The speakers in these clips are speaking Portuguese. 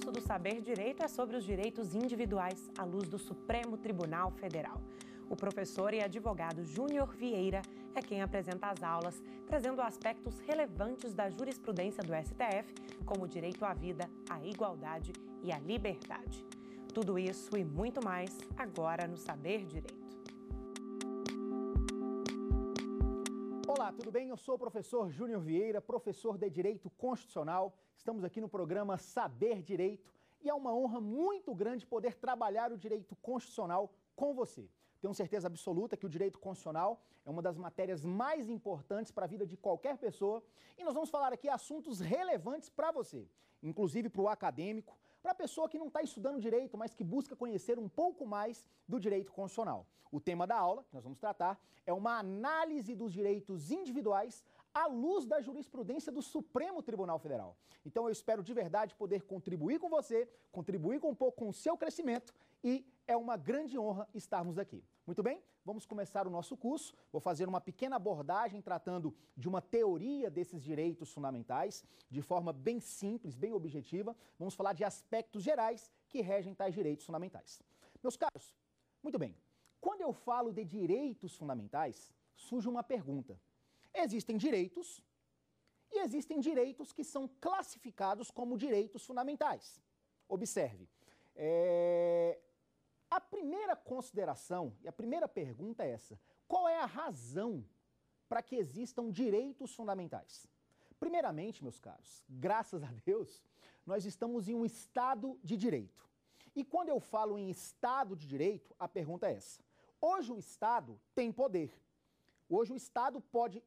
curso do Saber Direito é sobre os direitos individuais à luz do Supremo Tribunal Federal. O professor e advogado Júnior Vieira é quem apresenta as aulas, trazendo aspectos relevantes da jurisprudência do STF, como o direito à vida, à igualdade e à liberdade. Tudo isso e muito mais agora no Saber Direito. Olá, tudo bem? Eu sou o professor Júnior Vieira, professor de Direito Constitucional. Estamos aqui no programa Saber Direito e é uma honra muito grande poder trabalhar o direito constitucional com você. Tenho certeza absoluta que o direito constitucional é uma das matérias mais importantes para a vida de qualquer pessoa e nós vamos falar aqui assuntos relevantes para você, inclusive para o acadêmico, para a pessoa que não está estudando direito, mas que busca conhecer um pouco mais do direito constitucional. O tema da aula, que nós vamos tratar, é uma análise dos direitos individuais à luz da jurisprudência do Supremo Tribunal Federal. Então eu espero de verdade poder contribuir com você, contribuir um pouco com o seu crescimento e é uma grande honra estarmos aqui. Muito bem, vamos começar o nosso curso. Vou fazer uma pequena abordagem tratando de uma teoria desses direitos fundamentais, de forma bem simples, bem objetiva. Vamos falar de aspectos gerais que regem tais direitos fundamentais. Meus caros, muito bem. Quando eu falo de direitos fundamentais, surge uma pergunta. Existem direitos e existem direitos que são classificados como direitos fundamentais. Observe, é, a primeira consideração e a primeira pergunta é essa: qual é a razão para que existam direitos fundamentais? Primeiramente, meus caros, graças a Deus, nós estamos em um Estado de direito. E quando eu falo em Estado de direito, a pergunta é essa: hoje o Estado tem poder. Hoje o Estado pode,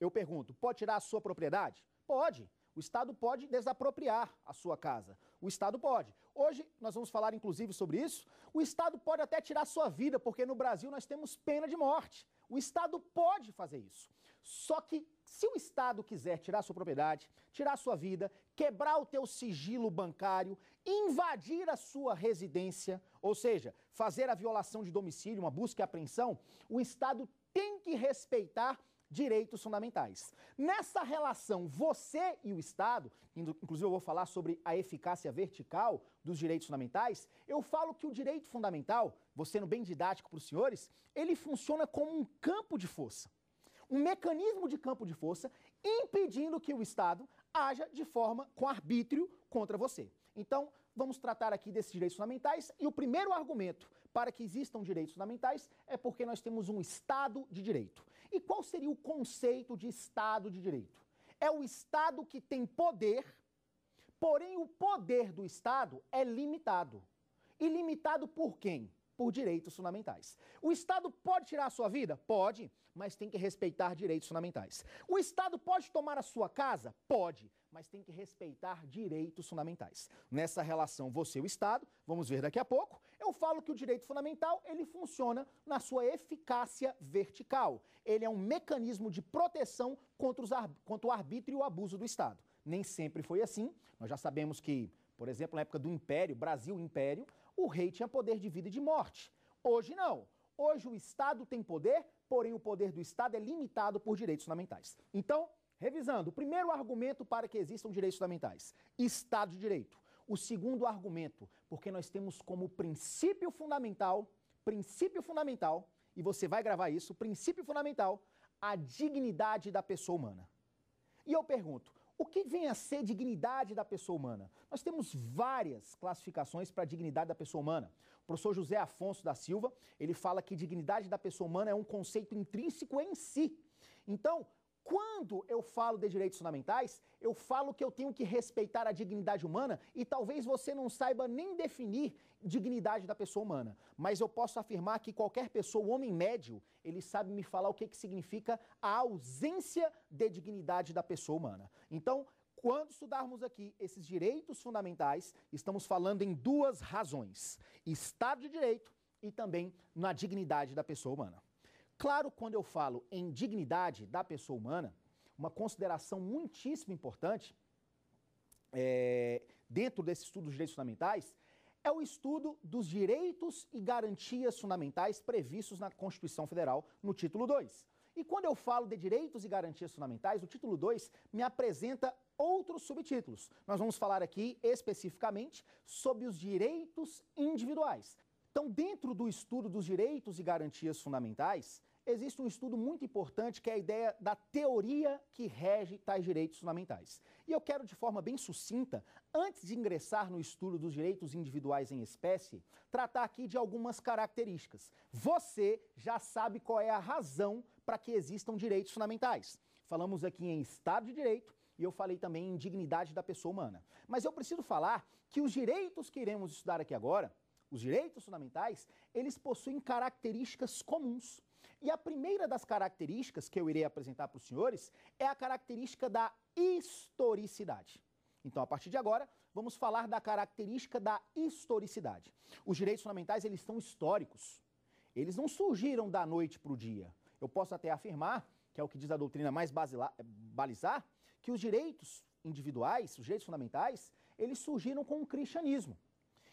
eu pergunto, pode tirar a sua propriedade? Pode. O Estado pode desapropriar a sua casa. O Estado pode. Hoje nós vamos falar inclusive sobre isso. O Estado pode até tirar sua vida, porque no Brasil nós temos pena de morte. O Estado pode fazer isso. Só que se o Estado quiser tirar sua propriedade, tirar sua vida, quebrar o teu sigilo bancário, invadir a sua residência, ou seja, fazer a violação de domicílio, uma busca e apreensão, o Estado tem que respeitar direitos fundamentais. Nessa relação, você e o Estado, inclusive eu vou falar sobre a eficácia vertical dos direitos fundamentais, eu falo que o direito fundamental, você sendo bem didático para os senhores, ele funciona como um campo de força. Um mecanismo de campo de força impedindo que o Estado haja de forma com arbítrio contra você. Então, vamos tratar aqui desses direitos fundamentais e o primeiro argumento para que existam direitos fundamentais é porque nós temos um Estado de direito. E qual seria o conceito de Estado de Direito? É o Estado que tem poder, porém o poder do Estado é limitado. E limitado por quem? Por direitos fundamentais. O Estado pode tirar a sua vida? Pode, mas tem que respeitar direitos fundamentais. O Estado pode tomar a sua casa? Pode, mas tem que respeitar direitos fundamentais. Nessa relação você e o Estado, vamos ver daqui a pouco, eu falo que o direito fundamental, ele funciona na sua eficácia vertical. Ele é um mecanismo de proteção contra, os, contra o arbítrio e o abuso do Estado. Nem sempre foi assim. Nós já sabemos que, por exemplo, na época do Império, Brasil Império, o rei tinha poder de vida e de morte. Hoje não. Hoje o Estado tem poder, porém o poder do Estado é limitado por direitos fundamentais. Então, revisando, o primeiro argumento para que existam direitos fundamentais: Estado de Direito o segundo argumento, porque nós temos como princípio fundamental, princípio fundamental, e você vai gravar isso, princípio fundamental, a dignidade da pessoa humana. E eu pergunto, o que vem a ser dignidade da pessoa humana? Nós temos várias classificações para a dignidade da pessoa humana. O professor José Afonso da Silva, ele fala que dignidade da pessoa humana é um conceito intrínseco em si. Então, quando eu falo de direitos fundamentais, eu falo que eu tenho que respeitar a dignidade humana e talvez você não saiba nem definir dignidade da pessoa humana. Mas eu posso afirmar que qualquer pessoa, o homem médio, ele sabe me falar o que, que significa a ausência de dignidade da pessoa humana. Então, quando estudarmos aqui esses direitos fundamentais, estamos falando em duas razões: Estado de Direito e também na dignidade da pessoa humana. Claro, quando eu falo em dignidade da pessoa humana, uma consideração muitíssimo importante é, dentro desse estudo dos direitos fundamentais é o estudo dos direitos e garantias fundamentais previstos na Constituição Federal, no título 2. E quando eu falo de direitos e garantias fundamentais, o título 2 me apresenta outros subtítulos. Nós vamos falar aqui especificamente sobre os direitos individuais. Então, dentro do estudo dos direitos e garantias fundamentais, existe um estudo muito importante que é a ideia da teoria que rege tais direitos fundamentais. E eu quero, de forma bem sucinta, antes de ingressar no estudo dos direitos individuais em espécie, tratar aqui de algumas características. Você já sabe qual é a razão para que existam direitos fundamentais. Falamos aqui em Estado de Direito, e eu falei também em dignidade da pessoa humana. Mas eu preciso falar que os direitos que iremos estudar aqui agora, os direitos fundamentais, eles possuem características comuns. E a primeira das características que eu irei apresentar para os senhores é a característica da historicidade. Então, a partir de agora, vamos falar da característica da historicidade. Os direitos fundamentais, eles são históricos. Eles não surgiram da noite para o dia. Eu posso até afirmar, que é o que diz a doutrina mais eh, balizar, que os direitos individuais, os direitos fundamentais, eles surgiram com o cristianismo.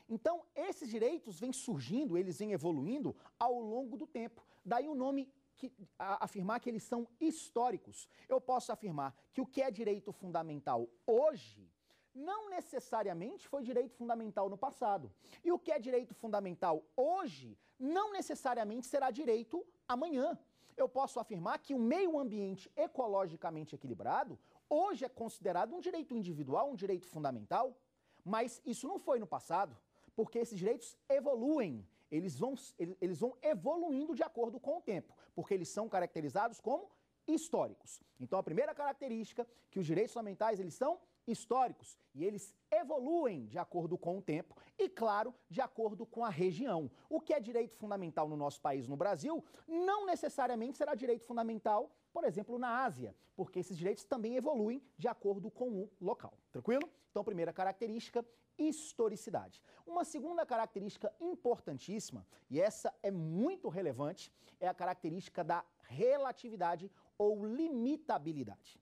Então, esses direitos vêm surgindo, eles vêm evoluindo ao longo do tempo. Daí o nome que, a, afirmar que eles são históricos. Eu posso afirmar que o que é direito fundamental hoje não necessariamente foi direito fundamental no passado. E o que é direito fundamental hoje não necessariamente será direito amanhã. Eu posso afirmar que o meio ambiente ecologicamente equilibrado hoje é considerado um direito individual, um direito fundamental, mas isso não foi no passado, porque esses direitos evoluem eles vão, eles vão evoluindo de acordo com o tempo, porque eles são caracterizados como históricos. Então, a primeira característica que os direitos fundamentais eles são históricos e eles evoluem de acordo com o tempo e, claro, de acordo com a região. O que é direito fundamental no nosso país, no Brasil, não necessariamente será direito fundamental, por exemplo, na Ásia, porque esses direitos também evoluem de acordo com o local. Tranquilo? Então, primeira característica, historicidade. Uma segunda característica importantíssima, e essa é muito relevante, é a característica da relatividade ou limitabilidade.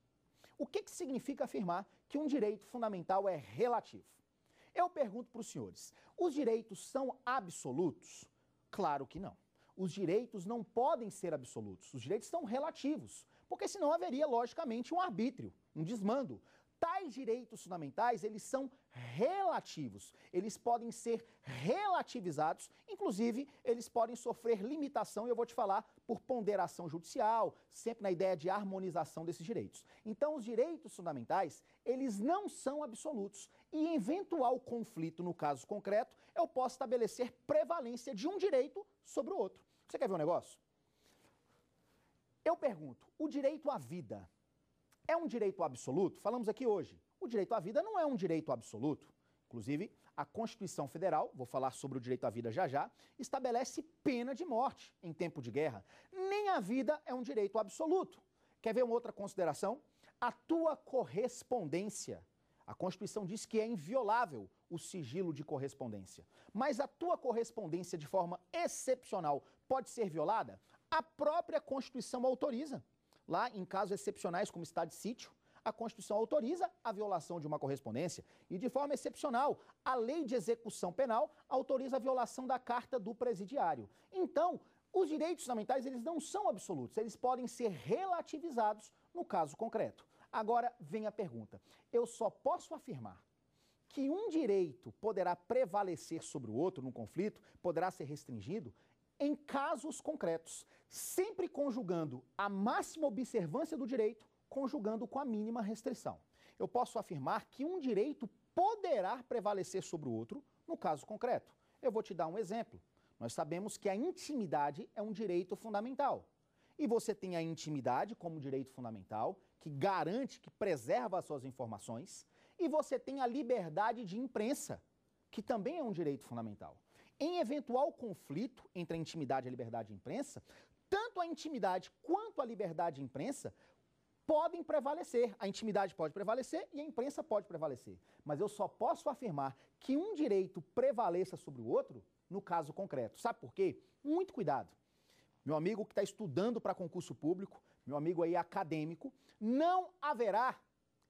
O que, que significa afirmar que um direito fundamental é relativo? Eu pergunto para os senhores: os direitos são absolutos? Claro que não. Os direitos não podem ser absolutos, os direitos são relativos, porque senão haveria, logicamente, um arbítrio, um desmando, tais direitos fundamentais, eles são relativos. Eles podem ser relativizados, inclusive, eles podem sofrer limitação, e eu vou te falar, por ponderação judicial, sempre na ideia de harmonização desses direitos. Então, os direitos fundamentais, eles não são absolutos. E eventual conflito, no caso concreto, eu posso estabelecer prevalência de um direito sobre o outro. Você quer ver um negócio? Eu pergunto, o direito à vida é um direito absoluto? Falamos aqui hoje. O direito à vida não é um direito absoluto. Inclusive, a Constituição Federal, vou falar sobre o direito à vida já já, estabelece pena de morte em tempo de guerra. Nem a vida é um direito absoluto. Quer ver uma outra consideração? A tua correspondência. A Constituição diz que é inviolável o sigilo de correspondência. Mas a tua correspondência, de forma excepcional, pode ser violada? A própria Constituição autoriza. Lá, em casos excepcionais, como estado de sítio, a Constituição autoriza a violação de uma correspondência e, de forma excepcional, a Lei de Execução Penal autoriza a violação da Carta do Presidiário. Então, os direitos fundamentais eles não são absolutos, eles podem ser relativizados no caso concreto. Agora vem a pergunta: eu só posso afirmar que um direito poderá prevalecer sobre o outro num conflito, poderá ser restringido em casos concretos, sempre conjugando a máxima observância do direito, conjugando com a mínima restrição. Eu posso afirmar que um direito poderá prevalecer sobre o outro no caso concreto. Eu vou te dar um exemplo. Nós sabemos que a intimidade é um direito fundamental. E você tem a intimidade como direito fundamental, que garante, que preserva as suas informações, e você tem a liberdade de imprensa, que também é um direito fundamental. Em eventual conflito entre a intimidade e a liberdade de imprensa, tanto a intimidade quanto a liberdade de imprensa podem prevalecer. A intimidade pode prevalecer e a imprensa pode prevalecer. Mas eu só posso afirmar que um direito prevaleça sobre o outro no caso concreto. Sabe por quê? Muito cuidado. Meu amigo que está estudando para concurso público, meu amigo aí acadêmico, não haverá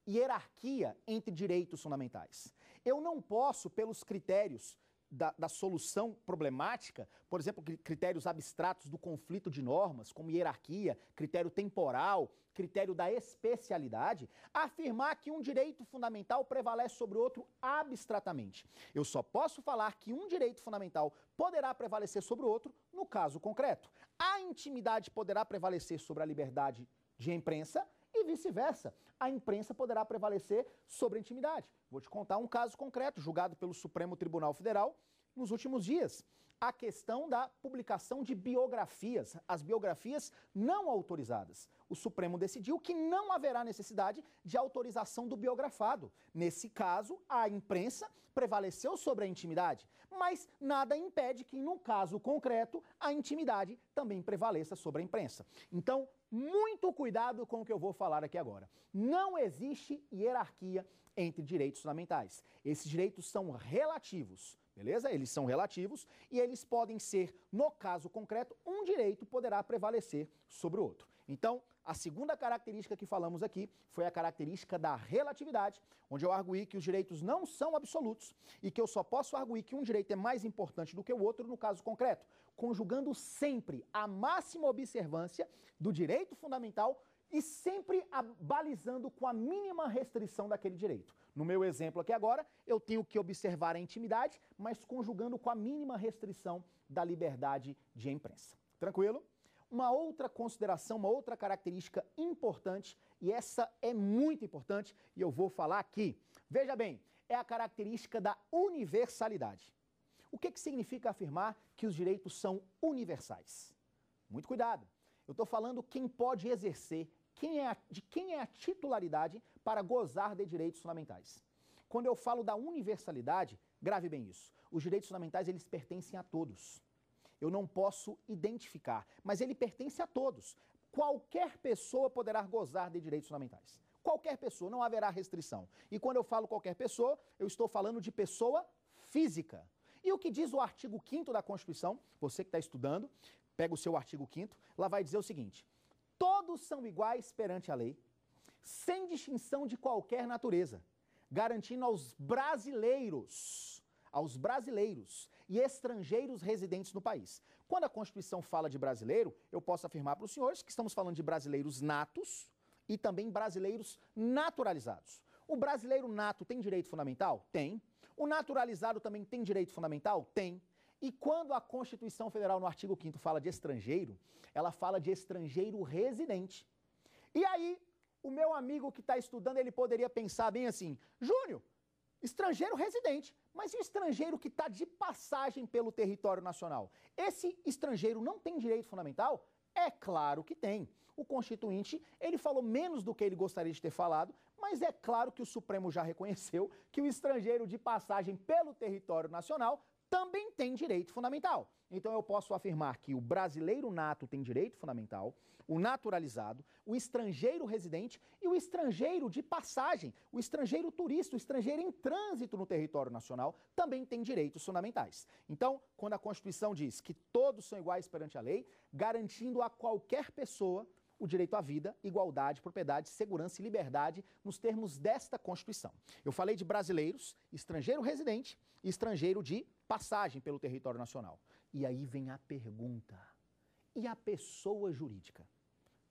hierarquia entre direitos fundamentais. Eu não posso, pelos critérios da, da, solução problemática, por exemplo, critérios abstratos do conflito de normas, como hierarquia, critério temporal, critério da especialidade, afirmar que um direito fundamental prevalece sobre outro abstratamente. Eu só posso falar que um direito fundamental poderá prevalecer sobre o outro no caso concreto. A intimidade poderá prevalecer sobre a liberdade de imprensa e vice-versa a imprensa poderá prevalecer sobre a intimidade. Vou te contar um caso concreto, julgado pelo Supremo Tribunal Federal nos últimos dias. A questão da publicação de biografias, as biografias não autorizadas. O Supremo decidiu que não haverá necessidade de autorização do biografado. Nesse caso, a imprensa prevaleceu sobre a intimidade, mas nada impede que, no caso concreto, a intimidade também prevaleça sobre a imprensa. Então, muito cuidado com o que eu vou falar aqui agora. Não existe hierarquia entre direitos fundamentais. Esses direitos são relativos, beleza? Eles são relativos e eles podem ser, no caso concreto, um direito poderá prevalecer sobre o outro. Então, a segunda característica que falamos aqui foi a característica da relatividade, onde eu arguí que os direitos não são absolutos e que eu só posso arguir que um direito é mais importante do que o outro no caso concreto, conjugando sempre a máxima observância do direito fundamental e sempre balizando com a mínima restrição daquele direito. No meu exemplo aqui agora, eu tenho que observar a intimidade, mas conjugando com a mínima restrição da liberdade de imprensa. Tranquilo? Uma outra consideração, uma outra característica importante, e essa é muito importante, e eu vou falar aqui. Veja bem, é a característica da universalidade. O que, que significa afirmar que os direitos são universais? Muito cuidado. Eu estou falando quem pode exercer, quem é a, de quem é a titularidade para gozar de direitos fundamentais. Quando eu falo da universalidade, grave bem isso. Os direitos fundamentais, eles pertencem a todos eu não posso identificar, mas ele pertence a todos. Qualquer pessoa poderá gozar de direitos fundamentais. Qualquer pessoa, não haverá restrição. E quando eu falo qualquer pessoa, eu estou falando de pessoa física. E o que diz o artigo 5 da Constituição, você que está estudando, pega o seu artigo 5 lá vai dizer o seguinte: todos são iguais perante a lei, sem distinção de qualquer natureza, garantindo aos brasileiros aos brasileiros e estrangeiros residentes no país. Quando a Constituição fala de brasileiro, eu posso afirmar para os senhores que estamos falando de brasileiros natos e também brasileiros naturalizados. O brasileiro nato tem direito fundamental? Tem. O naturalizado também tem direito fundamental? Tem. E quando a Constituição Federal, no artigo 5, fala de estrangeiro, ela fala de estrangeiro residente. E aí, o meu amigo que está estudando, ele poderia pensar bem assim: Júnior, estrangeiro residente. Mas e o estrangeiro que está de passagem pelo território nacional? Esse estrangeiro não tem direito fundamental? É claro que tem. O constituinte, ele falou menos do que ele gostaria de ter falado, mas é claro que o Supremo já reconheceu que o estrangeiro de passagem pelo território nacional também tem direito fundamental. Então eu posso afirmar que o brasileiro nato tem direito fundamental, o naturalizado, o estrangeiro residente e o estrangeiro de passagem, o estrangeiro turista, o estrangeiro em trânsito no território nacional também tem direitos fundamentais. Então, quando a Constituição diz que todos são iguais perante a lei, garantindo a qualquer pessoa o direito à vida, igualdade, propriedade, segurança e liberdade nos termos desta Constituição. Eu falei de brasileiros, estrangeiro residente e estrangeiro de passagem pelo território nacional. E aí vem a pergunta: e a pessoa jurídica?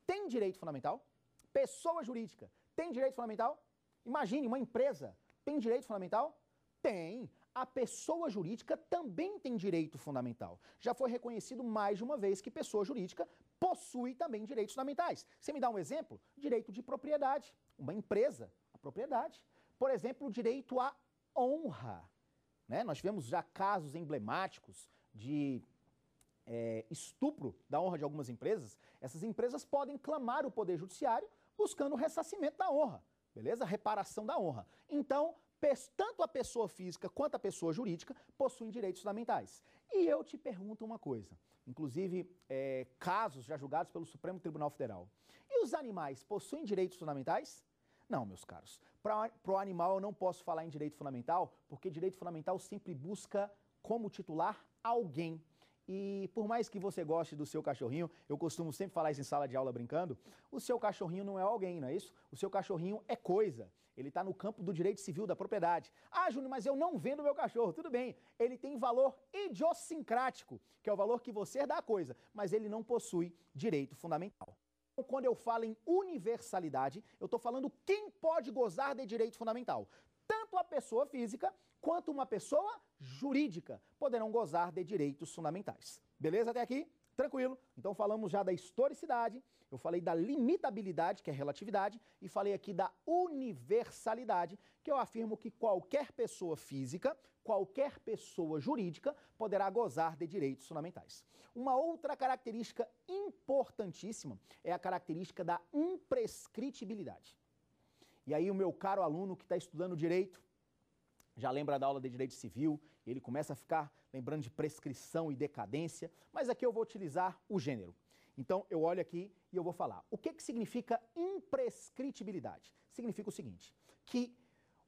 Tem direito fundamental? Pessoa jurídica tem direito fundamental? Imagine uma empresa tem direito fundamental? Tem. A pessoa jurídica também tem direito fundamental. Já foi reconhecido mais de uma vez que pessoa jurídica possui também direitos fundamentais. Você me dá um exemplo? Direito de propriedade. Uma empresa, a propriedade. Por exemplo, o direito à honra. Né? Nós tivemos já casos emblemáticos de é, estupro da honra de algumas empresas. Essas empresas podem clamar o Poder Judiciário buscando o ressarcimento da honra, beleza? A reparação da honra. Então, tanto a pessoa física quanto a pessoa jurídica possuem direitos fundamentais. E eu te pergunto uma coisa, inclusive é, casos já julgados pelo Supremo Tribunal Federal. E os animais possuem direitos fundamentais? Não, meus caros. Para o animal eu não posso falar em direito fundamental, porque direito fundamental sempre busca como titular alguém. E por mais que você goste do seu cachorrinho, eu costumo sempre falar isso em sala de aula brincando, o seu cachorrinho não é alguém, não é isso? O seu cachorrinho é coisa. Ele está no campo do direito civil da propriedade. Ah, Júnior, mas eu não vendo meu cachorro. Tudo bem, ele tem valor idiosincrático, que é o valor que você dá à coisa, mas ele não possui direito fundamental quando eu falo em universalidade, eu estou falando quem pode gozar de direito fundamental. Tanto a pessoa física quanto uma pessoa jurídica poderão gozar de direitos fundamentais. Beleza até aqui? Tranquilo? Então falamos já da historicidade, eu falei da limitabilidade, que é relatividade, e falei aqui da universalidade, que eu afirmo que qualquer pessoa física, qualquer pessoa jurídica poderá gozar de direitos fundamentais. Uma outra característica importantíssima é a característica da imprescritibilidade. E aí o meu caro aluno que está estudando direito, já lembra da aula de direito civil, ele começa a ficar lembrando de prescrição e decadência, mas aqui eu vou utilizar o gênero. Então eu olho aqui e eu vou falar. O que, que significa imprescritibilidade? Significa o seguinte, que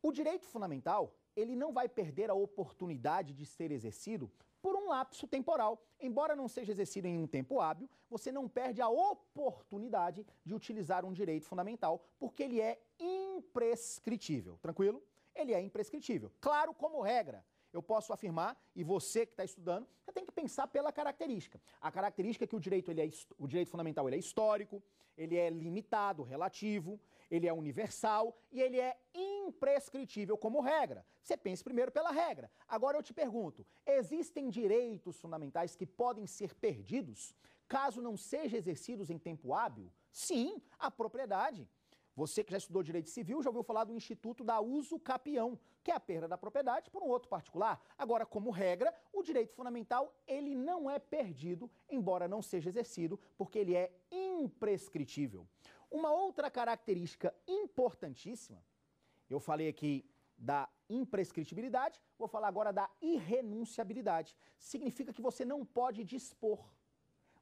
o direito fundamental ele não vai perder a oportunidade de ser exercido por um lapso temporal. Embora não seja exercido em um tempo hábil, você não perde a oportunidade de utilizar um direito fundamental, porque ele é imprescritível. Tranquilo? Ele é imprescritível. Claro, como regra, eu posso afirmar, e você que está estudando, você tem que pensar pela característica. A característica é que o direito, ele é, o direito fundamental ele é histórico, ele é limitado, relativo, ele é universal e ele é imprescritível como regra. Você pense primeiro pela regra. Agora eu te pergunto, existem direitos fundamentais que podem ser perdidos caso não sejam exercidos em tempo hábil? Sim, a propriedade. Você que já estudou direito civil já ouviu falar do instituto da uso capião, que é a perda da propriedade por um outro particular. Agora, como regra, o direito fundamental ele não é perdido, embora não seja exercido, porque ele é imprescritível. Uma outra característica importantíssima, eu falei aqui da imprescritibilidade, vou falar agora da irrenunciabilidade. Significa que você não pode dispor.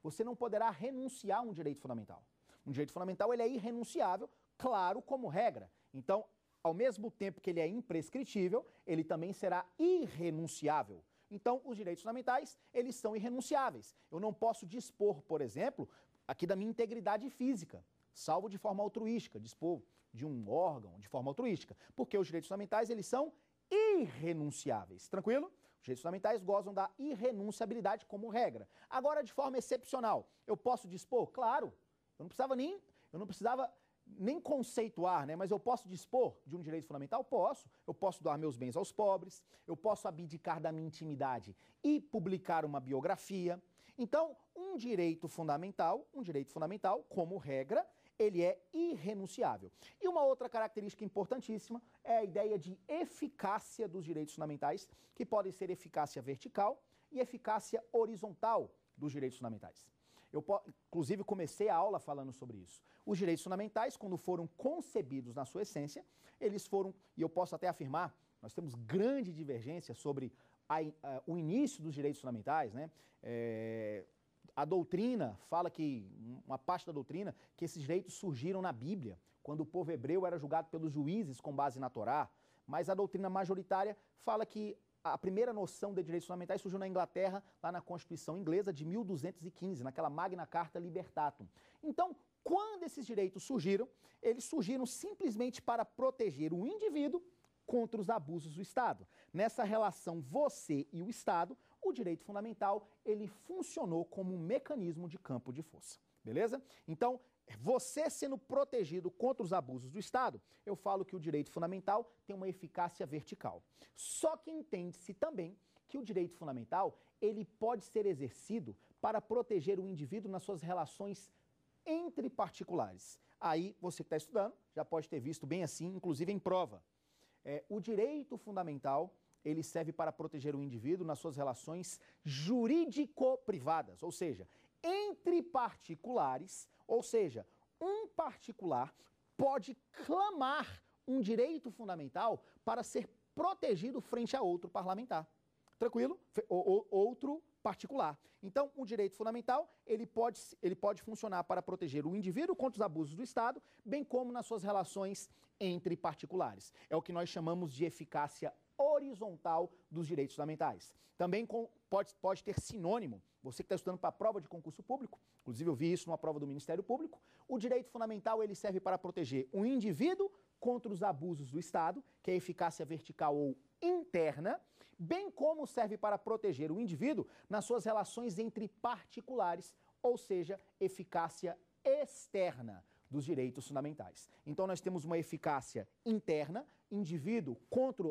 Você não poderá renunciar a um direito fundamental. Um direito fundamental ele é irrenunciável claro como regra. Então, ao mesmo tempo que ele é imprescritível, ele também será irrenunciável. Então, os direitos fundamentais, eles são irrenunciáveis. Eu não posso dispor, por exemplo, aqui da minha integridade física, salvo de forma altruística, dispor de um órgão de forma altruística, porque os direitos fundamentais, eles são irrenunciáveis. Tranquilo? Os direitos fundamentais gozam da irrenunciabilidade como regra. Agora, de forma excepcional, eu posso dispor? Claro. Eu não precisava nem, eu não precisava nem conceituar, né? mas eu posso dispor de um direito fundamental? Posso. Eu posso doar meus bens aos pobres, eu posso abdicar da minha intimidade e publicar uma biografia. Então, um direito fundamental, um direito fundamental, como regra, ele é irrenunciável. E uma outra característica importantíssima é a ideia de eficácia dos direitos fundamentais, que podem ser eficácia vertical e eficácia horizontal dos direitos fundamentais. Eu, inclusive, comecei a aula falando sobre isso. Os direitos fundamentais, quando foram concebidos na sua essência, eles foram, e eu posso até afirmar, nós temos grande divergência sobre a, a, o início dos direitos fundamentais, né? É, a doutrina fala que, uma parte da doutrina, que esses direitos surgiram na Bíblia, quando o povo hebreu era julgado pelos juízes com base na Torá, mas a doutrina majoritária fala que a primeira noção de direitos fundamentais surgiu na Inglaterra, lá na Constituição Inglesa de 1215, naquela Magna Carta Libertatum. Então, quando esses direitos surgiram, eles surgiram simplesmente para proteger o indivíduo contra os abusos do Estado. Nessa relação você e o Estado, o direito fundamental, ele funcionou como um mecanismo de campo de força. Beleza? Então, você sendo protegido contra os abusos do Estado, eu falo que o direito fundamental tem uma eficácia vertical. Só que entende-se também que o direito fundamental, ele pode ser exercido para proteger o indivíduo nas suas relações entre particulares. Aí você que está estudando já pode ter visto bem assim, inclusive em prova. É, o direito fundamental ele serve para proteger o indivíduo nas suas relações jurídico-privadas, ou seja, entre particulares ou seja, um particular pode clamar um direito fundamental para ser protegido frente a outro parlamentar. Tranquilo? O, o, outro particular. Então, o direito fundamental, ele pode, ele pode funcionar para proteger o indivíduo contra os abusos do Estado, bem como nas suas relações entre particulares. É o que nós chamamos de eficácia horizontal dos direitos fundamentais. Também com, pode, pode ter sinônimo você que está estudando para a prova de concurso público, inclusive eu vi isso numa prova do Ministério Público, o direito fundamental ele serve para proteger o indivíduo contra os abusos do Estado, que é eficácia vertical ou interna, bem como serve para proteger o indivíduo nas suas relações entre particulares, ou seja, eficácia externa dos direitos fundamentais. Então nós temos uma eficácia interna, indivíduo contra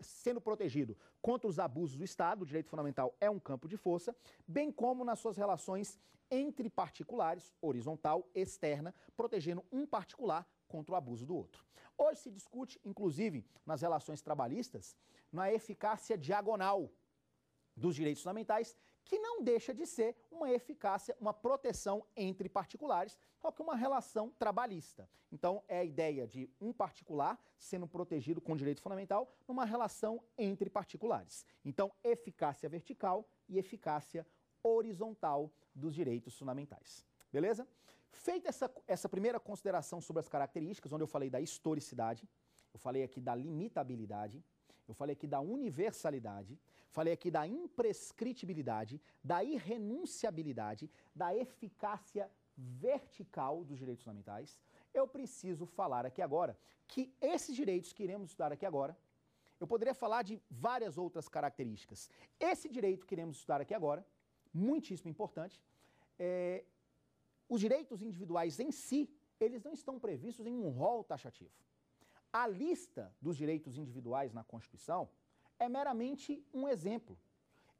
sendo protegido contra os abusos do Estado, o direito fundamental é um campo de força, bem como nas suas relações entre particulares, horizontal, externa, protegendo um particular contra o abuso do outro. Hoje se discute, inclusive, nas relações trabalhistas, na eficácia diagonal dos direitos fundamentais que não deixa de ser uma eficácia, uma proteção entre particulares, só que uma relação trabalhista. Então, é a ideia de um particular sendo protegido com direito fundamental numa relação entre particulares. Então, eficácia vertical e eficácia horizontal dos direitos fundamentais. Beleza? Feita essa, essa primeira consideração sobre as características, onde eu falei da historicidade, eu falei aqui da limitabilidade, eu falei aqui da universalidade, falei aqui da imprescritibilidade, da irrenunciabilidade, da eficácia vertical dos direitos fundamentais. Eu preciso falar aqui agora que esses direitos que iremos estudar aqui agora, eu poderia falar de várias outras características. Esse direito que iremos estudar aqui agora, muitíssimo importante, é, os direitos individuais em si, eles não estão previstos em um rol taxativo. A lista dos direitos individuais na Constituição é meramente um exemplo.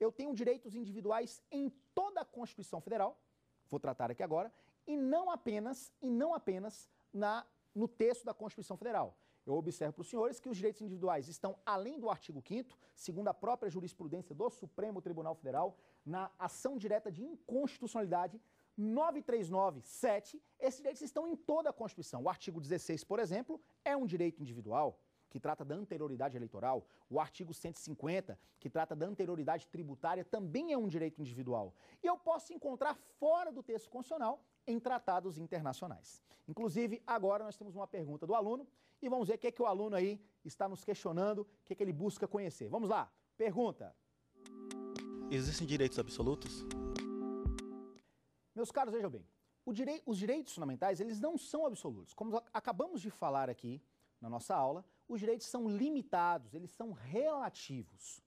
Eu tenho direitos individuais em toda a Constituição Federal, vou tratar aqui agora, e não apenas, e não apenas na, no texto da Constituição Federal. Eu observo para os senhores que os direitos individuais estão além do artigo 5 segundo a própria jurisprudência do Supremo Tribunal Federal, na ação direta de inconstitucionalidade 9397, esses direitos estão em toda a Constituição. O artigo 16, por exemplo, é um direito individual, que trata da anterioridade eleitoral. O artigo 150, que trata da anterioridade tributária, também é um direito individual. E eu posso encontrar fora do texto constitucional em tratados internacionais. Inclusive, agora nós temos uma pergunta do aluno e vamos ver o que, é que o aluno aí está nos questionando, o que, é que ele busca conhecer. Vamos lá, pergunta. Existem direitos absolutos? Meus caros, vejam bem, direi os direitos fundamentais, eles não são absolutos. Como acabamos de falar aqui na nossa aula, os direitos são limitados, eles são relativos.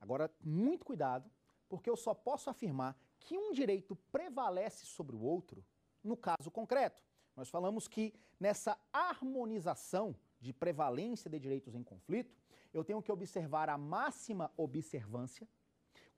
Agora, muito cuidado, porque eu só posso afirmar que um direito prevalece sobre o outro no caso concreto. Nós falamos que nessa harmonização de prevalência de direitos em conflito, eu tenho que observar a máxima observância,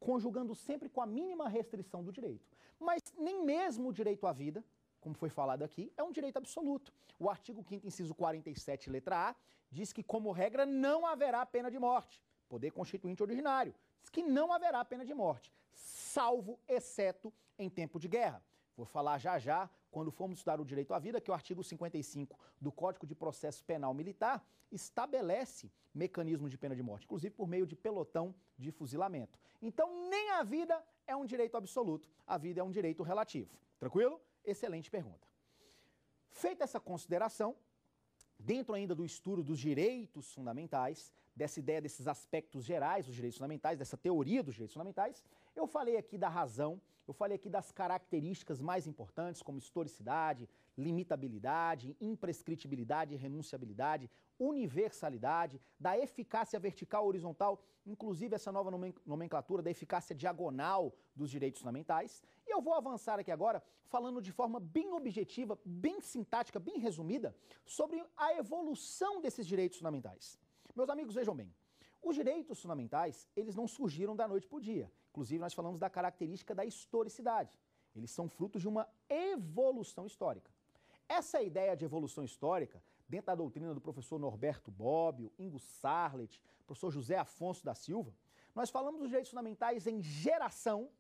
conjugando sempre com a mínima restrição do direito. Mas nem mesmo o direito à vida, como foi falado aqui, é um direito absoluto. O artigo 5 inciso 47, letra A, diz que como regra não haverá pena de morte. Poder constituinte originário diz que não haverá pena de morte, salvo exceto em tempo de guerra. Vou falar já já, quando formos estudar o direito à vida, que o artigo 55 do Código de Processo Penal Militar estabelece mecanismo de pena de morte, inclusive por meio de pelotão de fuzilamento. Então, nem a vida é um direito absoluto, a vida é um direito relativo. Tranquilo? Excelente pergunta. Feita essa consideração, dentro ainda do estudo dos direitos fundamentais, dessa ideia desses aspectos gerais dos direitos fundamentais, dessa teoria dos direitos fundamentais, eu falei aqui da razão, eu falei aqui das características mais importantes, como historicidade, limitabilidade, imprescritibilidade, renunciabilidade, universalidade, da eficácia vertical horizontal, inclusive essa nova nomenclatura da eficácia diagonal dos direitos fundamentais. E eu vou avançar aqui agora falando de forma bem objetiva, bem sintática, bem resumida sobre a evolução desses direitos fundamentais. Meus amigos, vejam bem. Os direitos fundamentais, eles não surgiram da noite para o dia. Inclusive, nós falamos da característica da historicidade. Eles são frutos de uma evolução histórica. Essa ideia de evolução histórica, dentro da doutrina do professor Norberto Bobbio, Ingo Sarlet, professor José Afonso da Silva, nós falamos dos direitos fundamentais em geração,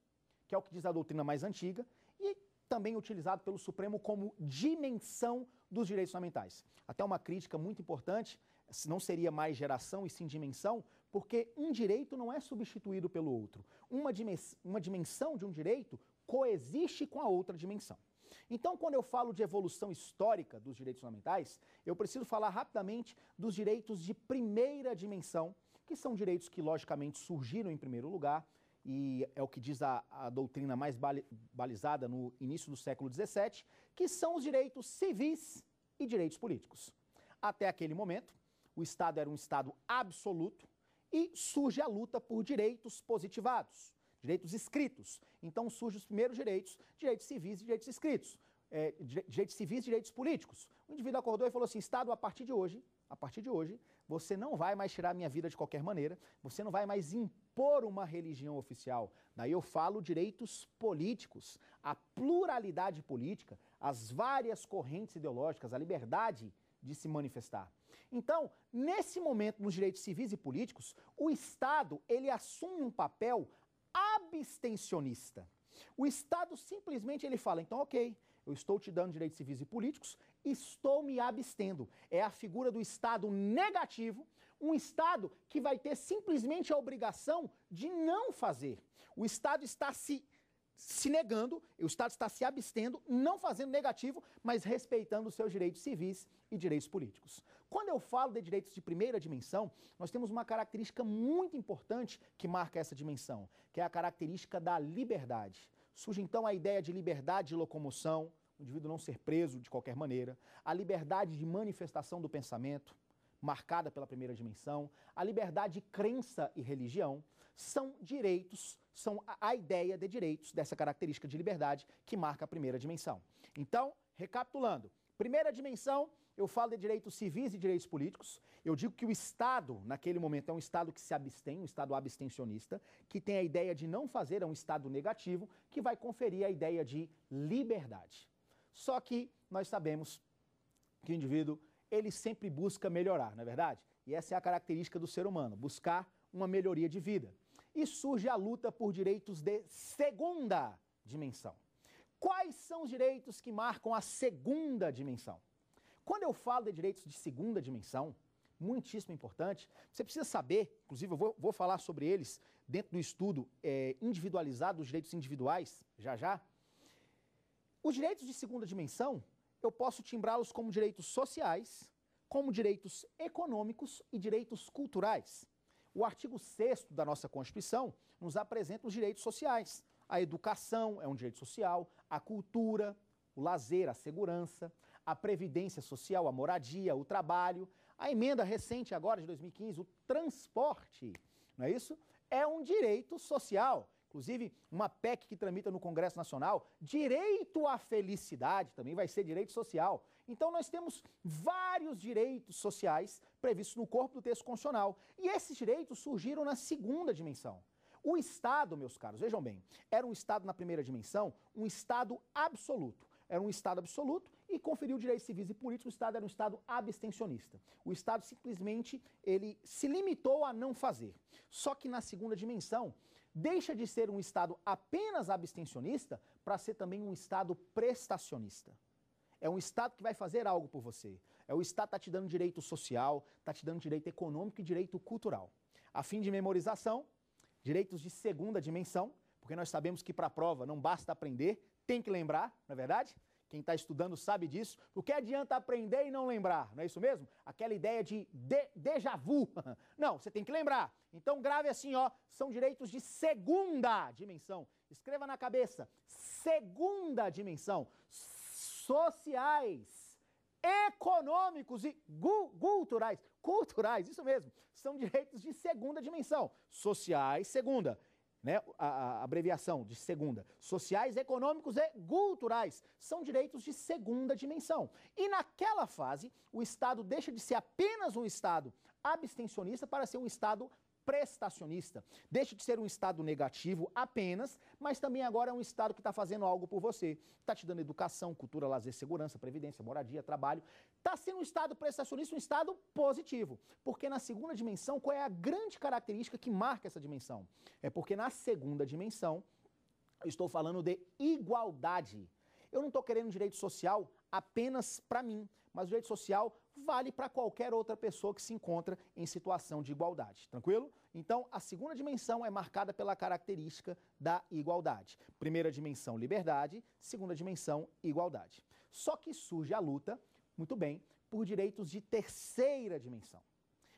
que é o que diz a doutrina mais antiga, e também utilizado pelo Supremo como dimensão dos direitos fundamentais. Até uma crítica muito importante, se não seria mais geração e sim dimensão, porque um direito não é substituído pelo outro. Uma, dimens uma dimensão de um direito coexiste com a outra dimensão. Então, quando eu falo de evolução histórica dos direitos fundamentais, eu preciso falar rapidamente dos direitos de primeira dimensão, que são direitos que, logicamente, surgiram em primeiro lugar, e é o que diz a, a doutrina mais balizada no início do século XVII, que são os direitos civis e direitos políticos. Até aquele momento, o Estado era um Estado absoluto, e surge a luta por direitos positivados, direitos escritos. Então surgem os primeiros direitos, direitos civis e direitos escritos, é, direitos civis e direitos políticos. O indivíduo acordou e falou assim: Estado, a partir de hoje, a partir de hoje, você não vai mais tirar minha vida de qualquer maneira, você não vai mais impor uma religião oficial. Daí eu falo direitos políticos, a pluralidade política, as várias correntes ideológicas, a liberdade de se manifestar. Então, nesse momento nos direitos civis e políticos, o Estado ele assume um papel abstencionista. O Estado simplesmente ele fala, então ok, eu estou te dando direitos civis e políticos, estou me abstendo. É a figura do Estado negativo, um Estado que vai ter simplesmente a obrigação de não fazer. O Estado está se se negando, o Estado está se abstendo, não fazendo negativo, mas respeitando os seus direitos civis e direitos políticos. Quando eu falo de direitos de primeira dimensão, nós temos uma característica muito importante que marca essa dimensão, que é a característica da liberdade. Surge então a ideia de liberdade de locomoção, o indivíduo não ser preso de qualquer maneira, a liberdade de manifestação do pensamento, marcada pela primeira dimensão, a liberdade de crença e religião, são direitos, são a ideia de direitos, dessa característica de liberdade que marca a primeira dimensão. Então, recapitulando, primeira dimensão, eu falo de direitos civis e direitos políticos. Eu digo que o Estado, naquele momento, é um Estado que se abstém, um Estado abstencionista, que tem a ideia de não fazer, é um Estado negativo, que vai conferir a ideia de liberdade. Só que nós sabemos que o indivíduo, ele sempre busca melhorar, não é verdade? E essa é a característica do ser humano, buscar uma melhoria de vida e surge a luta por direitos de segunda dimensão. Quais são os direitos que marcam a segunda dimensão? Quando eu falo de direitos de segunda dimensão, muitíssimo importante, você precisa saber, inclusive eu vou, vou falar sobre eles dentro do estudo é, individualizado dos direitos individuais, já já. Os direitos de segunda dimensão, eu posso timbrá-los como direitos sociais, como direitos econômicos e direitos culturais. O artigo 6 da nossa Constituição nos apresenta os direitos sociais. A educação é um direito social, a cultura, o lazer, a segurança, a previdência social, a moradia, o trabalho. A emenda recente agora de 2015, o transporte, não é isso? É um direito social inclusive uma PEC que tramita no Congresso Nacional, direito à felicidade também vai ser direito social. Então nós temos vários direitos sociais previstos no corpo do texto constitucional. E esses direitos surgiram na segunda dimensão. O Estado, meus caros, vejam bem, era um Estado na primeira dimensão, um Estado absoluto. Era um Estado absoluto e conferiu direitos civis e políticos, o Estado era um Estado abstencionista. O Estado simplesmente ele se limitou a não fazer. Só que na segunda dimensão, deixa de ser um Estado apenas abstencionista para ser também um Estado prestacionista. É um Estado que vai fazer algo por você. É o Estado que está te dando direito social, está te dando direito econômico e direito cultural. A fim de memorização, direitos de segunda dimensão, porque nós sabemos que para a prova não basta aprender, tem que lembrar, não é verdade? Quem está estudando sabe disso. O que adianta aprender e não lembrar? Não é isso mesmo? Aquela ideia de, de déjà vu. Não, você tem que lembrar. Então grave assim, ó, são direitos de segunda dimensão. Escreva na cabeça. Segunda dimensão. Sociais econômicos e gu culturais. Culturais, isso mesmo. São direitos de segunda dimensão. Sociais, segunda né, a, a, abreviação de segunda, sociais, econômicos e culturais, são direitos de segunda dimensão. E naquela fase, o Estado deixa de ser apenas um Estado abstencionista para ser um Estado prestacionista. Deixa de ser um Estado negativo apenas, mas também agora é um Estado que está fazendo algo por você. Está te dando educação, cultura, lazer, segurança, previdência, moradia, trabalho. Está sendo um Estado prestacionista, um Estado positivo. Porque na segunda dimensão, qual é a grande característica que marca essa dimensão? É porque na segunda dimensão, eu estou falando de igualdade. Eu não estou querendo direito social apenas para mim, mas o direito social vale para qualquer outra pessoa que se encontra em situação de igualdade, tranquilo? Então, a segunda dimensão é marcada pela característica da igualdade. Primeira dimensão, liberdade, segunda dimensão, igualdade. Só que surge a luta, muito bem, por direitos de terceira dimensão.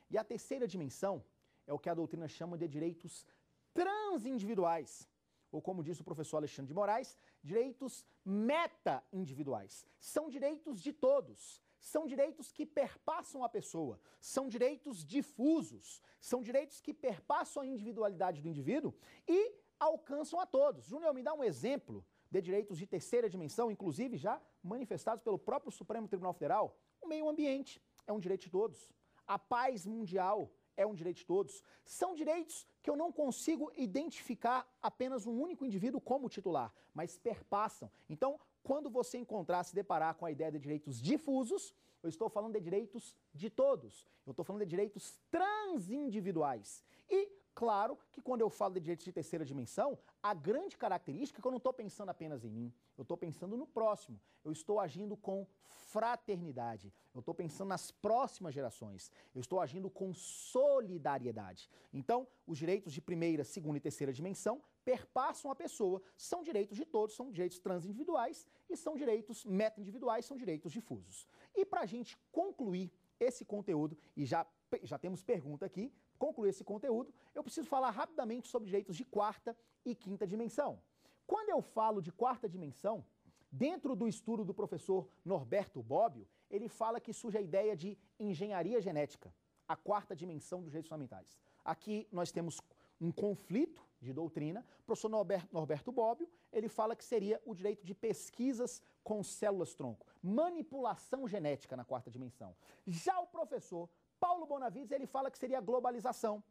E a terceira dimensão é o que a doutrina chama de direitos transindividuais, ou como diz o professor Alexandre de Moraes, direitos meta-individuais. São direitos de todos são direitos que perpassam a pessoa, são direitos difusos, são direitos que perpassam a individualidade do indivíduo e alcançam a todos. Júnior, me dá um exemplo de direitos de terceira dimensão, inclusive já manifestados pelo próprio Supremo Tribunal Federal. O meio ambiente é um direito de todos. A paz mundial é um direito de todos. São direitos que eu não consigo identificar apenas um único indivíduo como titular, mas perpassam. Então, quando você encontrar, se deparar com a ideia de direitos difusos, eu estou falando de direitos de todos. Eu estou falando de direitos transindividuais. E Claro que quando eu falo de direitos de terceira dimensão, a grande característica é que eu não estou pensando apenas em mim, eu estou pensando no próximo. Eu estou agindo com fraternidade, eu estou pensando nas próximas gerações, eu estou agindo com solidariedade. Então, os direitos de primeira, segunda e terceira dimensão perpassam a pessoa, são direitos de todos, são direitos transindividuais e são direitos meta-individuais, são direitos difusos. E para a gente concluir esse conteúdo, e já, já temos pergunta aqui, concluir esse conteúdo, eu preciso falar rapidamente sobre direitos de quarta e quinta dimensão. Quando eu falo de quarta dimensão, dentro do estudo do professor Norberto Bobbio, ele fala que surge a ideia de engenharia genética, a quarta dimensão dos direitos fundamentais. Aqui nós temos um conflito de doutrina, o professor Norberto, Bobbio, ele fala que seria o direito de pesquisas com células-tronco, manipulação genética na quarta dimensão. Já o professor Paulo Bonavides, ele fala que seria a globalização,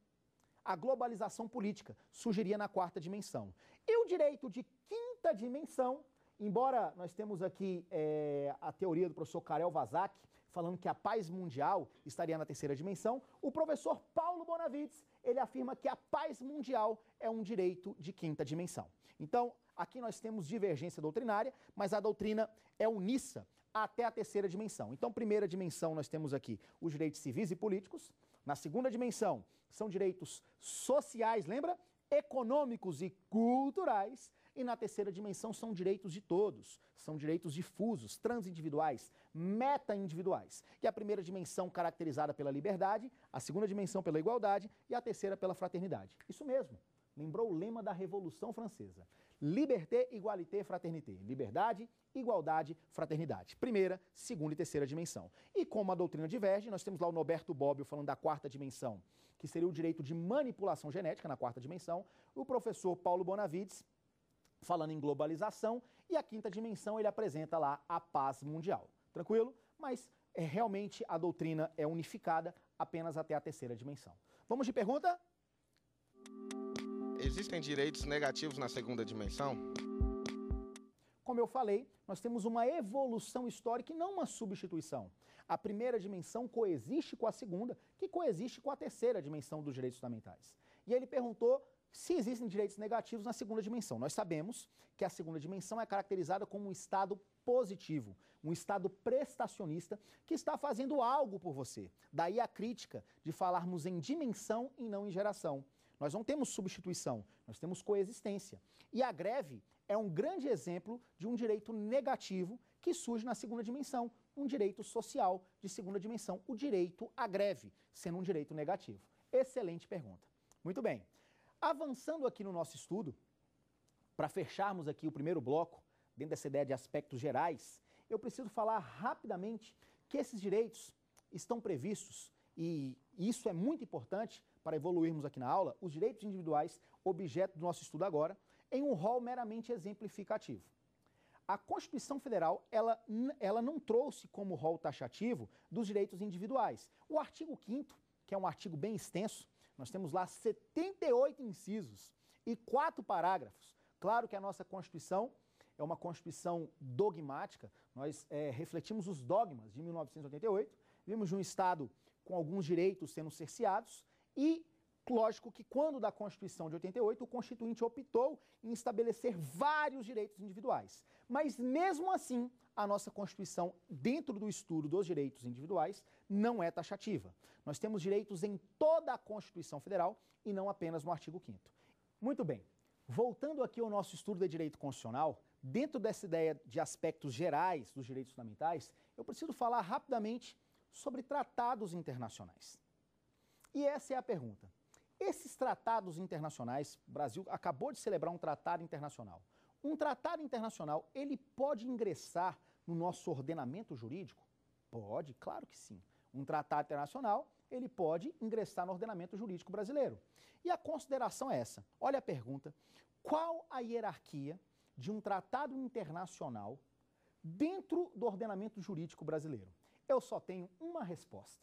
a globalização política, surgiria na quarta dimensão. E o direito de quinta dimensão embora nós temos aqui é, a teoria do professor Karel Vazak, falando que a paz mundial estaria na terceira dimensão, o professor Paulo Bonavides, ele afirma que a paz mundial é um direito de quinta dimensão. Então, aqui nós temos divergência doutrinária, mas a doutrina é unissa até a terceira dimensão. Então, primeira dimensão nós temos aqui os direitos civis e políticos. Na segunda dimensão, são direitos sociais, lembra? Econômicos e culturais. E na terceira dimensão são direitos de todos, são direitos difusos, transindividuais, meta-individuais. E é a primeira dimensão caracterizada pela liberdade, a segunda dimensão pela igualdade e a terceira pela fraternidade. Isso mesmo. Lembrou o lema da Revolução Francesa: Liberté, Igualité, Fraternité. Liberdade, igualdade, fraternidade. Primeira, segunda e terceira dimensão. E como a doutrina diverge, nós temos lá o Norberto Bobbio falando da quarta dimensão, que seria o direito de manipulação genética na quarta dimensão, o professor Paulo Bonavides falando em globalização, e a quinta dimensão ele apresenta lá a paz mundial. Tranquilo? Mas é, realmente a doutrina é unificada apenas até a terceira dimensão. Vamos de pergunta? Existem direitos negativos na segunda dimensão? Como eu falei, nós temos uma evolução histórica e não uma substituição. A primeira dimensão coexiste com a segunda, que coexiste com a terceira dimensão dos direitos fundamentais. E ele perguntou se existem direitos negativos na segunda dimensão. Nós sabemos que a segunda dimensão é caracterizada como um estado positivo, um estado prestacionista que está fazendo algo por você. Daí a crítica de falarmos em dimensão e não em geração. Nós não temos substituição, nós temos coexistência. E a greve é um grande exemplo de um direito negativo que surge na segunda dimensão, um direito social de segunda dimensão, o direito à greve, sendo um direito negativo. Excelente pergunta. Muito bem. Avançando aqui no nosso estudo, para fecharmos aqui o primeiro bloco, dentro dessa ideia de aspectos gerais, eu preciso falar rapidamente que esses direitos estão previstos e isso é muito importante para evoluirmos aqui na aula, os direitos individuais, objeto do nosso estudo agora, em um rol meramente exemplificativo. A Constituição Federal, ela, ela não trouxe como rol taxativo dos direitos individuais. O artigo 5 que é um artigo bem extenso, nós temos lá 78 incisos e quatro parágrafos. Claro que a nossa Constituição é uma Constituição dogmática, nós é, refletimos os dogmas de 1988, vimos um Estado com alguns direitos sendo cerceados e Lógico que quando da Constituição de 88, o Constituinte optou em estabelecer vários direitos individuais. Mas mesmo assim, a nossa Constituição, dentro do estudo dos direitos individuais, não é taxativa. Nós temos direitos em toda a Constituição Federal e não apenas no artigo 5 Muito bem. Voltando aqui ao nosso estudo de direito constitucional, dentro dessa ideia de aspectos gerais dos direitos fundamentais, eu preciso falar rapidamente sobre tratados internacionais. E essa é a pergunta. Esses tratados internacionais, o Brasil acabou de celebrar um tratado internacional. Um tratado internacional, ele pode ingressar no nosso ordenamento jurídico? Pode, claro que sim. Um tratado internacional, ele pode ingressar no ordenamento jurídico brasileiro. E a consideração é essa. Olha a pergunta: qual a hierarquia de um tratado internacional dentro do ordenamento jurídico brasileiro? Eu só tenho uma resposta.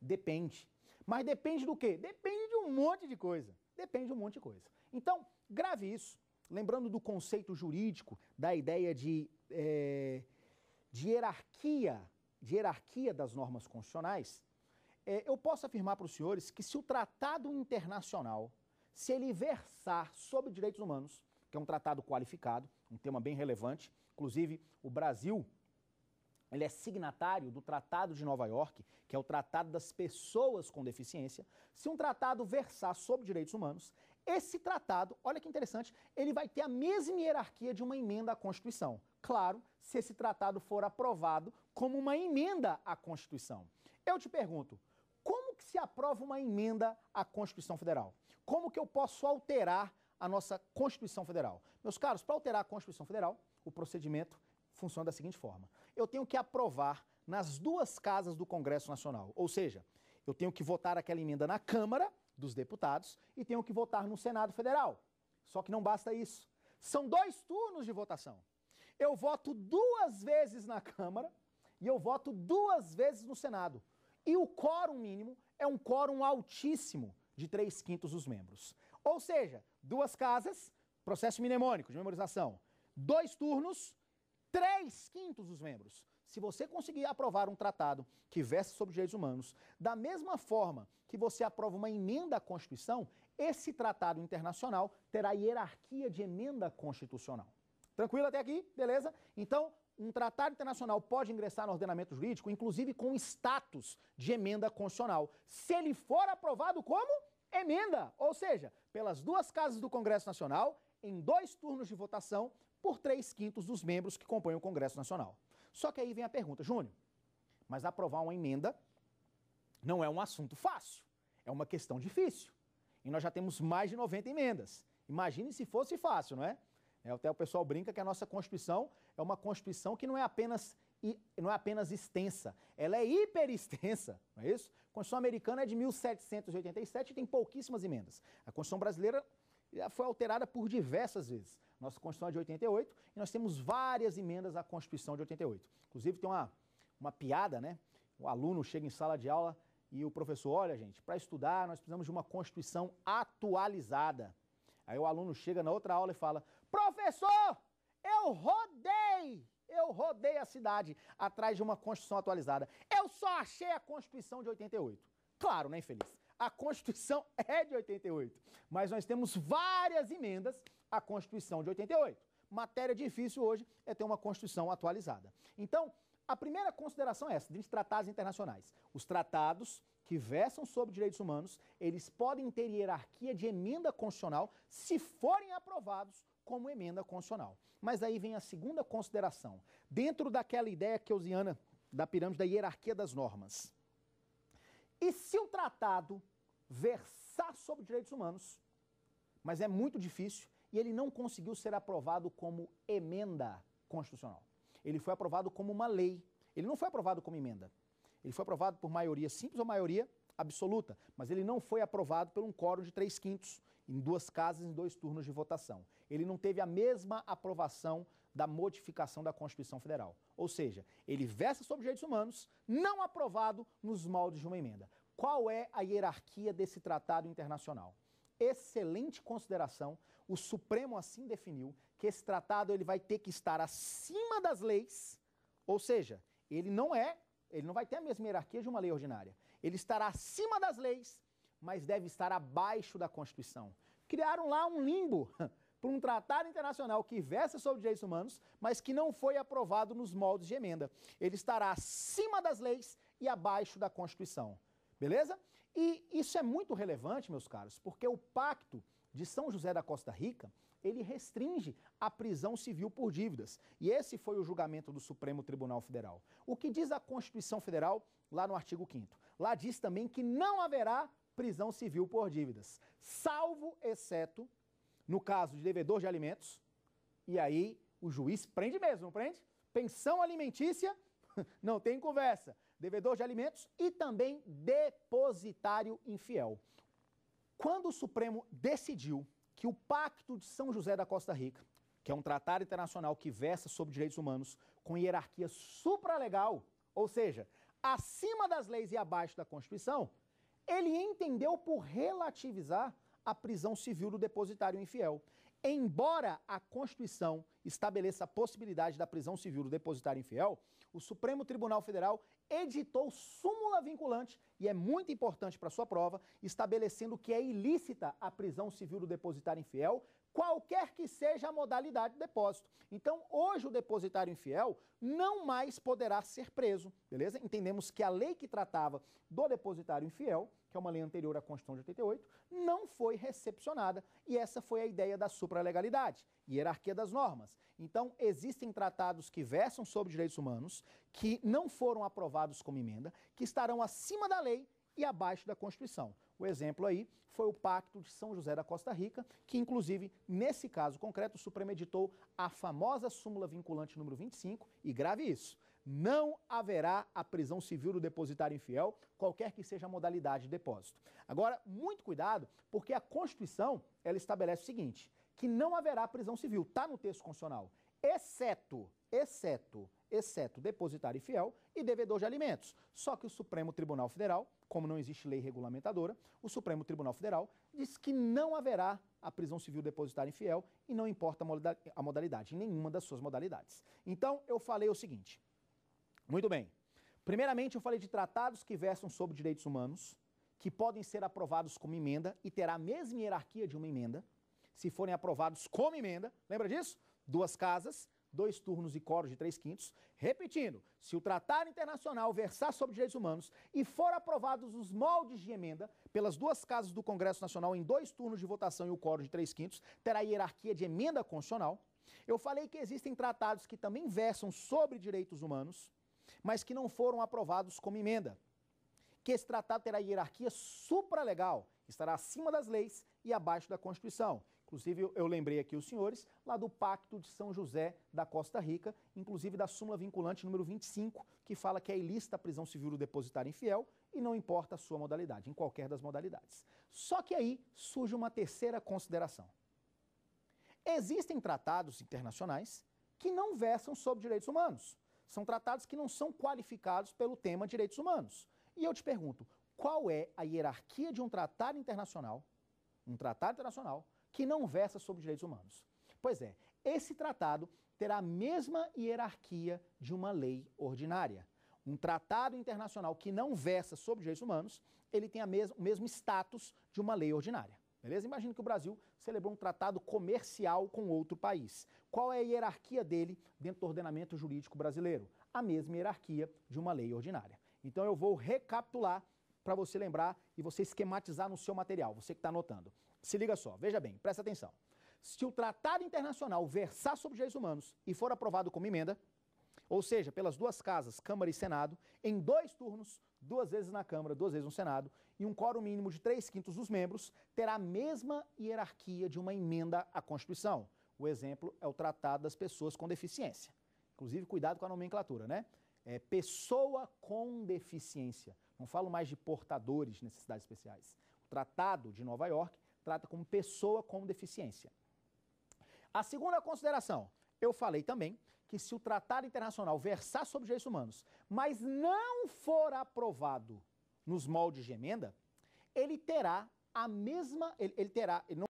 Depende. Mas depende do quê? Depende de um monte de coisa. Depende de um monte de coisa. Então, grave isso. Lembrando do conceito jurídico, da ideia de, é, de hierarquia, de hierarquia das normas constitucionais, é, eu posso afirmar para os senhores que se o tratado internacional, se ele versar sobre direitos humanos, que é um tratado qualificado, um tema bem relevante, inclusive o Brasil ele é signatário do Tratado de Nova York, que é o Tratado das Pessoas com Deficiência. Se um tratado versar sobre direitos humanos, esse tratado, olha que interessante, ele vai ter a mesma hierarquia de uma emenda à Constituição. Claro, se esse tratado for aprovado como uma emenda à Constituição. Eu te pergunto, como que se aprova uma emenda à Constituição Federal? Como que eu posso alterar a nossa Constituição Federal? Meus caros, para alterar a Constituição Federal, o procedimento funciona da seguinte forma eu tenho que aprovar nas duas casas do Congresso Nacional. Ou seja, eu tenho que votar aquela emenda na Câmara dos Deputados e tenho que votar no Senado Federal. Só que não basta isso. São dois turnos de votação. Eu voto duas vezes na Câmara e eu voto duas vezes no Senado. E o quórum mínimo é um quórum altíssimo de três quintos dos membros. Ou seja, duas casas, processo mnemônico de memorização, dois turnos, três quintos dos membros. Se você conseguir aprovar um tratado que veste sobre direitos humanos, da mesma forma que você aprova uma emenda à Constituição, esse tratado internacional terá hierarquia de emenda constitucional. Tranquilo até aqui? Beleza? Então, um tratado internacional pode ingressar no ordenamento jurídico, inclusive com status de emenda constitucional, se ele for aprovado como emenda, ou seja, pelas duas casas do Congresso Nacional, em dois turnos de votação por três quintos dos membros que compõem o Congresso Nacional. Só que aí vem a pergunta, Júnior, mas aprovar uma emenda não é um assunto fácil, é uma questão difícil. E nós já temos mais de 90 emendas. Imagine se fosse fácil, não é? é até o pessoal brinca que a nossa Constituição é uma Constituição que não é apenas, não é apenas extensa, ela é extensa, não é isso? A Constituição americana é de 1787 e tem pouquíssimas emendas. A Constituição brasileira foi alterada por diversas vezes. Nossa Constituição é de 88 e nós temos várias emendas à Constituição de 88. Inclusive tem uma, uma piada, né? O aluno chega em sala de aula e o professor, olha gente, para estudar nós precisamos de uma Constituição atualizada. Aí o aluno chega na outra aula e fala, professor, eu rodei, eu rodei a cidade atrás de uma Constituição atualizada. Eu só achei a Constituição de 88. Claro, né, infeliz? A Constituição é de 88, mas nós temos várias emendas à Constituição de 88. Matéria difícil hoje é ter uma Constituição atualizada. Então, a primeira consideração é essa, dos tratados internacionais. Os tratados que versam sobre direitos humanos, eles podem ter hierarquia de emenda constitucional se forem aprovados como emenda constitucional. Mas aí vem a segunda consideração. Dentro daquela ideia keusiana da pirâmide da hierarquia das normas, e se o tratado versar sobre direitos humanos, mas é muito difícil, e ele não conseguiu ser aprovado como emenda constitucional. Ele foi aprovado como uma lei. Ele não foi aprovado como emenda. Ele foi aprovado por maioria simples ou maioria absoluta, mas ele não foi aprovado por um quórum de três quintos, em duas casas, em dois turnos de votação. Ele não teve a mesma aprovação da modificação da Constituição Federal. Ou seja, ele versa sobre direitos humanos, não aprovado nos moldes de uma emenda. Qual é a hierarquia desse tratado internacional? Excelente consideração. O Supremo assim definiu que esse tratado ele vai ter que estar acima das leis, ou seja, ele não é, ele não vai ter a mesma hierarquia de uma lei ordinária. Ele estará acima das leis, mas deve estar abaixo da Constituição. Criaram lá um limbo por um tratado internacional que versa sobre direitos humanos, mas que não foi aprovado nos moldes de emenda. Ele estará acima das leis e abaixo da Constituição. Beleza? E isso é muito relevante, meus caros, porque o Pacto de São José da Costa Rica, ele restringe a prisão civil por dívidas. E esse foi o julgamento do Supremo Tribunal Federal. O que diz a Constituição Federal lá no artigo 5 Lá diz também que não haverá prisão civil por dívidas, salvo exceto no caso de devedor de alimentos, e aí o juiz prende mesmo, não prende? Pensão alimentícia, não tem conversa. Devedor de alimentos e também depositário infiel. Quando o Supremo decidiu que o Pacto de São José da Costa Rica, que é um tratado internacional que versa sobre direitos humanos com hierarquia supralegal, ou seja, acima das leis e abaixo da Constituição, ele entendeu por relativizar a prisão civil do depositário infiel. Embora a Constituição estabeleça a possibilidade da prisão civil do depositário infiel, o Supremo Tribunal Federal editou súmula vinculante, e é muito importante para sua prova, estabelecendo que é ilícita a prisão civil do depositário infiel qualquer que seja a modalidade de depósito. Então, hoje o depositário infiel não mais poderá ser preso, beleza? Entendemos que a lei que tratava do depositário infiel, que é uma lei anterior à Constituição de 88, não foi recepcionada e essa foi a ideia da supralegalidade e hierarquia das normas. Então, existem tratados que versam sobre direitos humanos, que não foram aprovados como emenda, que estarão acima da lei e abaixo da Constituição. O exemplo aí foi o Pacto de São José da Costa Rica, que inclusive, nesse caso concreto, o Supremo editou a famosa súmula vinculante número 25, e grave isso, não haverá a prisão civil do depositário infiel, qualquer que seja a modalidade de depósito. Agora, muito cuidado, porque a Constituição, ela estabelece o seguinte, que não haverá prisão civil, está no texto constitucional, exceto, exceto exceto depositário e fiel e devedor de alimentos. Só que o Supremo Tribunal Federal, como não existe lei regulamentadora, o Supremo Tribunal Federal diz que não haverá a prisão civil depositário infiel e não importa a modalidade, em nenhuma das suas modalidades. Então, eu falei o seguinte. Muito bem. Primeiramente, eu falei de tratados que versam sobre direitos humanos, que podem ser aprovados como emenda e terá a mesma hierarquia de uma emenda, se forem aprovados como emenda. Lembra disso? Duas casas, dois turnos e coro de três quintos. Repetindo, se o Tratado Internacional versar sobre direitos humanos e for aprovados os moldes de emenda pelas duas casas do Congresso Nacional em dois turnos de votação e o coro de três quintos, terá hierarquia de emenda constitucional. Eu falei que existem tratados que também versam sobre direitos humanos, mas que não foram aprovados como emenda. Que esse tratado terá hierarquia supralegal, estará acima das leis e abaixo da Constituição. Inclusive, eu, lembrei aqui os senhores, lá do Pacto de São José da Costa Rica, inclusive da súmula vinculante número 25, que fala que é ilícita a prisão civil do depositário infiel e não importa a sua modalidade, em qualquer das modalidades. Só que aí surge uma terceira consideração. Existem tratados internacionais que não versam sobre direitos humanos. São tratados que não são qualificados pelo tema direitos humanos. E eu te pergunto, qual é a hierarquia de um tratado internacional, um tratado internacional, que não versa sobre direitos humanos. Pois é, esse tratado terá a mesma hierarquia de uma lei ordinária. Um tratado internacional que não versa sobre direitos humanos, ele tem mes o mesmo status de uma lei ordinária. Beleza? Imagina que o Brasil celebrou um tratado comercial com outro país. Qual é a hierarquia dele dentro do ordenamento jurídico brasileiro? A mesma hierarquia de uma lei ordinária. Então eu vou recapitular para você lembrar e você esquematizar no seu material, você que está anotando. Se liga só, veja bem, presta atenção. Se o tratado internacional versar sobre direitos humanos e for aprovado como emenda, ou seja, pelas duas casas, Câmara e Senado, em dois turnos, duas vezes na Câmara, duas vezes no Senado, e um quórum mínimo de três quintos dos membros, terá a mesma hierarquia de uma emenda à Constituição. O exemplo é o Tratado das Pessoas com Deficiência. Inclusive, cuidado com a nomenclatura, né? É pessoa com deficiência. Não falo mais de portadores de necessidades especiais. O Tratado de Nova York trata como pessoa com deficiência. A segunda consideração, eu falei também que se o tratado internacional versar sobre direitos humanos, mas não for aprovado nos moldes de emenda, ele terá a mesma, ele, ele terá, ele não